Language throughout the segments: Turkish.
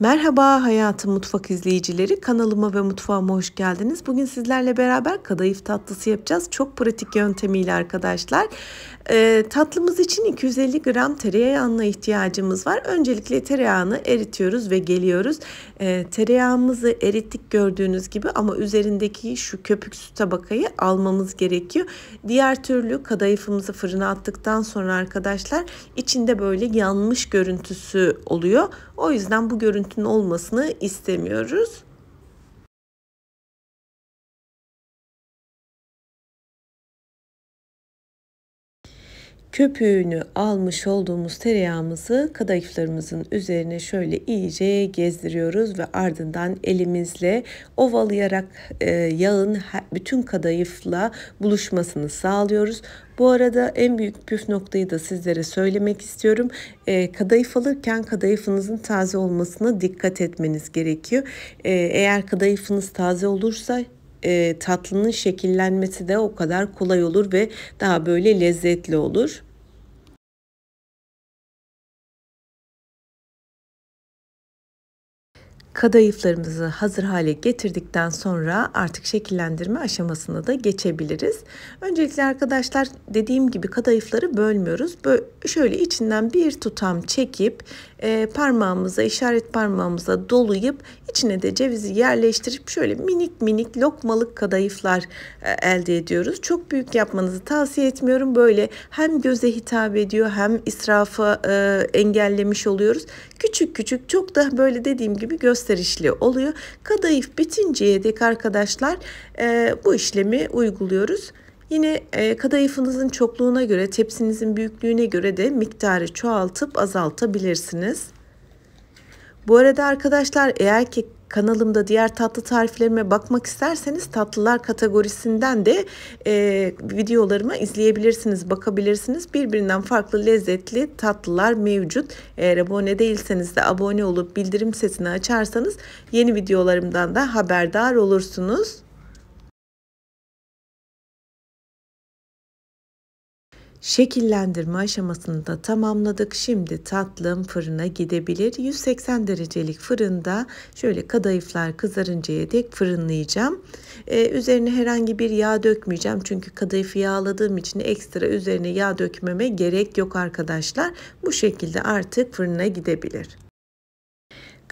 Merhaba Hayatım Mutfak izleyicileri. Kanalıma ve mutfağıma hoş geldiniz. Bugün sizlerle beraber kadayıf tatlısı yapacağız. Çok pratik yöntemiyle arkadaşlar. E, tatlımız için 250 gram tereyağına ihtiyacımız var. Öncelikle tereyağını eritiyoruz ve geliyoruz. E, tereyağımızı erittik gördüğünüz gibi ama üzerindeki şu köpük köpüksü tabakayı almamız gerekiyor. Diğer türlü kadayıfımızı fırına attıktan sonra arkadaşlar içinde böyle yanmış görüntüsü oluyor. O yüzden bu görüntünün olmasını istemiyoruz. köpüğünü almış olduğumuz tereyağımızı kadayıflarımızın üzerine şöyle iyice gezdiriyoruz ve ardından elimizle ovalayarak e, yağın bütün kadayıfla buluşmasını sağlıyoruz. Bu arada en büyük püf noktayı da sizlere söylemek istiyorum. E, kadayıf alırken kadayıfınızın taze olmasına dikkat etmeniz gerekiyor. E, eğer kadayıfınız taze olursa e, tatlının şekillenmesi de o kadar kolay olur ve daha böyle lezzetli olur. kadayıflarımızı hazır hale getirdikten sonra artık şekillendirme aşamasına da geçebiliriz. Öncelikle arkadaşlar dediğim gibi kadayıfları bölmüyoruz. Böyle şöyle içinden bir tutam çekip e, parmağımıza, işaret parmağımıza doluyup içine de cevizi yerleştirip şöyle minik minik lokmalık kadayıflar e, elde ediyoruz. Çok büyük yapmanızı tavsiye etmiyorum. Böyle hem göze hitap ediyor hem israfı e, engellemiş oluyoruz. Küçük küçük çok da böyle dediğim gibi göz gösterişli oluyor. Kadayıf bitinceye dek arkadaşlar e, bu işlemi uyguluyoruz. Yine e, kadayıfınızın çokluğuna göre, tepsinizin büyüklüğüne göre de miktarı çoğaltıp azaltabilirsiniz. Bu arada arkadaşlar eğer ki Kanalımda diğer tatlı tariflerime bakmak isterseniz tatlılar kategorisinden de e, videolarımı izleyebilirsiniz, bakabilirsiniz. Birbirinden farklı lezzetli tatlılar mevcut. Eğer abone değilseniz de abone olup bildirim sesini açarsanız yeni videolarımdan da haberdar olursunuz. Şekillendirme aşamasını da tamamladık. Şimdi tatlım fırına gidebilir. 180 derecelik fırında şöyle kadayıflar kızarıncaya dek fırınlayacağım. Ee, üzerine herhangi bir yağ dökmeyeceğim. Çünkü kadayıfı yağladığım için ekstra üzerine yağ dökmeme gerek yok arkadaşlar. Bu şekilde artık fırına gidebilir.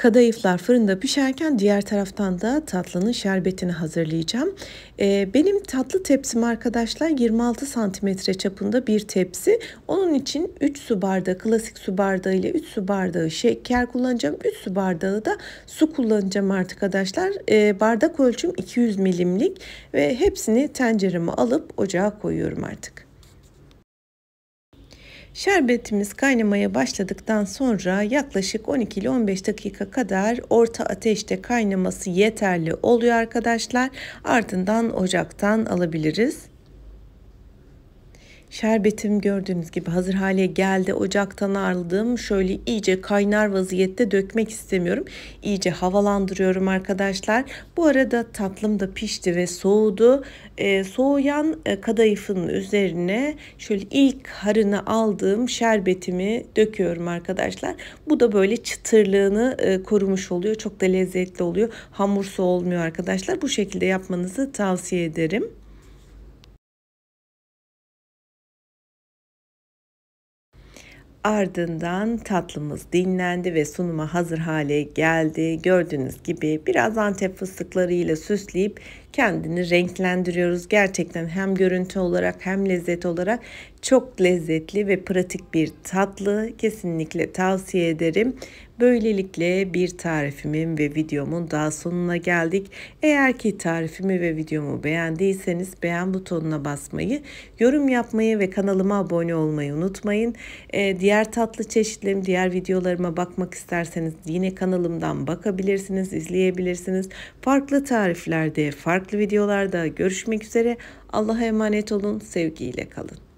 Kadayıflar fırında pişerken diğer taraftan da tatlının şerbetini hazırlayacağım. Ee, benim tatlı tepsim arkadaşlar 26 santimetre çapında bir tepsi. Onun için 3 su bardağı klasik su bardağı ile 3 su bardağı şeker kullanacağım. 3 su bardağı da su kullanacağım arkadaşlar. Ee, bardak ölçüm 200 milimlik ve hepsini tencereme alıp ocağa koyuyorum artık. Şerbetimiz kaynamaya başladıktan sonra yaklaşık 12 ile 15 dakika kadar orta ateşte kaynaması yeterli oluyor arkadaşlar. Ardından ocaktan alabiliriz. Şerbetim gördüğünüz gibi hazır hale geldi. Ocaktan aldım. Şöyle iyice kaynar vaziyette dökmek istemiyorum. İyice havalandırıyorum arkadaşlar. Bu arada tatlım da pişti ve soğudu. Ee, e, soğuyan kadayıfın üzerine şöyle ilk harını aldığım şerbetimi döküyorum arkadaşlar. Bu da böyle çıtırlığını e, korumuş oluyor. Çok da lezzetli oluyor. Hamursu olmuyor arkadaşlar. Bu şekilde yapmanızı tavsiye ederim. Ardından tatlımız dinlendi ve sunuma hazır hale geldi. Gördüğünüz gibi biraz antep fıstıkları ile süsleyip kendini renklendiriyoruz. Gerçekten hem görüntü olarak hem lezzet olarak çok lezzetli ve pratik bir tatlı kesinlikle tavsiye ederim. Böylelikle bir tarifimin ve videomun daha sonuna geldik. Eğer ki tarifimi ve videomu beğendiyseniz beğen butonuna basmayı, yorum yapmayı ve kanalıma abone olmayı unutmayın. Ee, diğer tatlı çeşitlerim, diğer videolarıma bakmak isterseniz yine kanalımdan bakabilirsiniz, izleyebilirsiniz. Farklı tariflerde, farklı videolarda görüşmek üzere. Allah'a emanet olun, sevgiyle kalın.